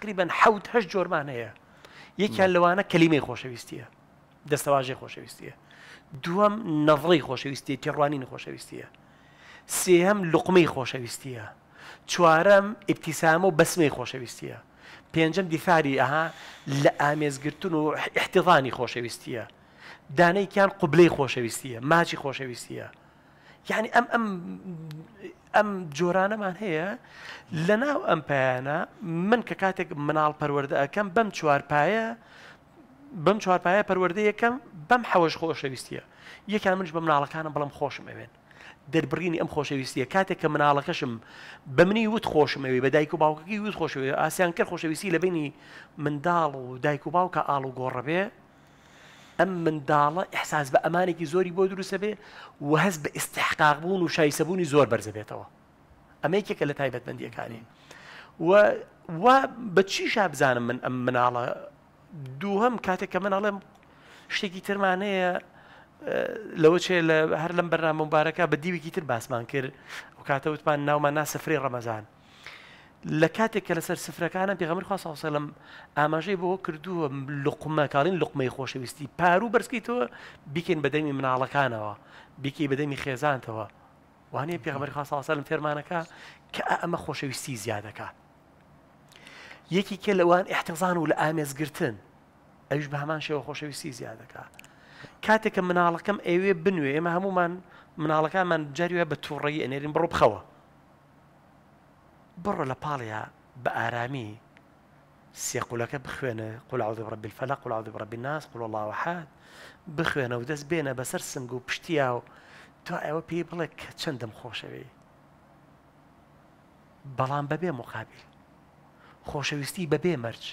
تقریبان حوت هەش جۆرمان هەیە یەکیان لەوانە کەلیمەی خۆشەویستیە دەستەواژەی خۆشەویستیە دووەم نەڕی خۆشەویستی تێڕوانی نەخۆشەویستیە سێهم لقمەی خۆشەویستیە چوارم ئیبتیسامە و بەسمەی خۆشەویستیە پێنجەم دیفاری ئەها لە ئامێزگرتن و احتیظانی خۆشەویستیە دانەیکیان قوبلەی خۆشەویستیە ماچی خۆشەویستیە یعنی ئەم ئەم ئەم جۆرانەمان هەیە لە ناو ئەم پایانە من کە کاتێک مناڵ پەروەەردە ئەەکەم بەم چوارپایە بەم چوارپایە پەروەەردە یەکەم بەم حەوەش خۆشەویستیە یەکان منش بە مناڵەکانم بەڵم خۆشم ئەوێن دەربڕینی ئەم خۆشەویستیە کاتێک کە مناڵەکەشم بە منی وت خۆشمەوەی بە دایک و باوکەکی وت خۆشەوێ ئاسیان کرد خۆشەویستی لە بینی منداڵ و دایک و باوکە ئاڵ و گۆڕەبێ ئەم منداڵە ئەحساس بە ئەمانێکی زۆری بۆ دروستە بێ و هەز بە ئستحقاق بوون و شایسەبوونی زۆر بەرزە بێتەوە ئەمەیکێکە لە تایبەتمەندیەکانی و بە چیشا بزانم من ئەم مناڵە دووهم کاتێک کە مناڵێم شتێکی ترمانەیە لەوە چێ لە هەر لەم بەرنامە مبارەکە بە دیوێکی تر باسمان کرد و کاتە وتمان ناومان ناسەفری ڕەمەزان لە کاتێک کە لەسەر سفرەکانە پێغەمر خواست سەلم ئاماژەی بۆ کردووە لقمە کاڵین لقمەی خۆشەویستی پارو بەرزکەیتەوە بکەین بەدەمی مناڵەکانەوە بیکەی بەدەمی خێزانتەوە وانەیە پێغەمەری خوا سەلم تێرمانەکە کە ئەمە خۆشەویستی زیادەکات یەکی کە لەوان احتەزان و لە ئامێزگرتن ئەوش بە هەمان شێوە خۆشەویستی زیادەکات کاتێک کە مناڵەکەم ئەوێ بنوێ ئێمە هەمومان مناڵەکانمان جاریوە بە تووڕێی ئەنێرین بڕۆ بخەوە بڕە لە پاڵیا بە ئارامی سێقولەکە بخوێنە قولااوی ڕبی فەلق قولااوی ڕبی ناس قوڵڵاوەحات بخوێنە و دەست بێنە بەسەر سنگ و پشتیا و تۆ ئەوە پێی بڵێ کە چەندم خۆشەوێ بەڵام بەبێ مقابل خۆشەویستی بەبێ مەرج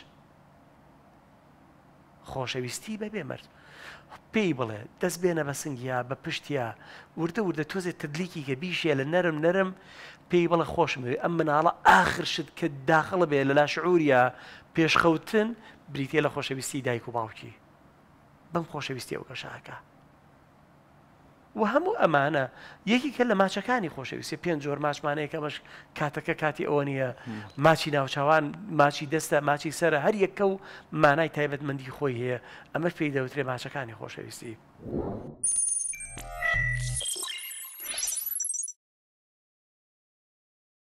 خۆشەویستی بەبێ مرد پێی بڵێ دەست بێنە بە سنگیا بە پشتیا وردە وردە تۆزێت تدلیکی کە بیشێ لە نەرم نەرم پێی بڵە خۆشم بێ ئەم مناڵە ئاخرشت کە داخڵە بێ لە لاشعوریا پێشخەوتن بریتێ لە خۆشەویستی دایک و باوکی بەم خۆشەویستی ئەو گەشاکە و هەموو ئەمانە یەکی کە لە ماچەکانی خۆشەویستی پێنج جۆر ماچمانەیە کەمەش کاتەکە کاتی ئەوە نییە ماچی ناوچاوان ماچی دەستە ماچی سرە هەر یەکە و مانای تایبەتمەندی خۆی هەیە ئەمەش پێی دەوترێ ماچەکانی خۆشەویستی.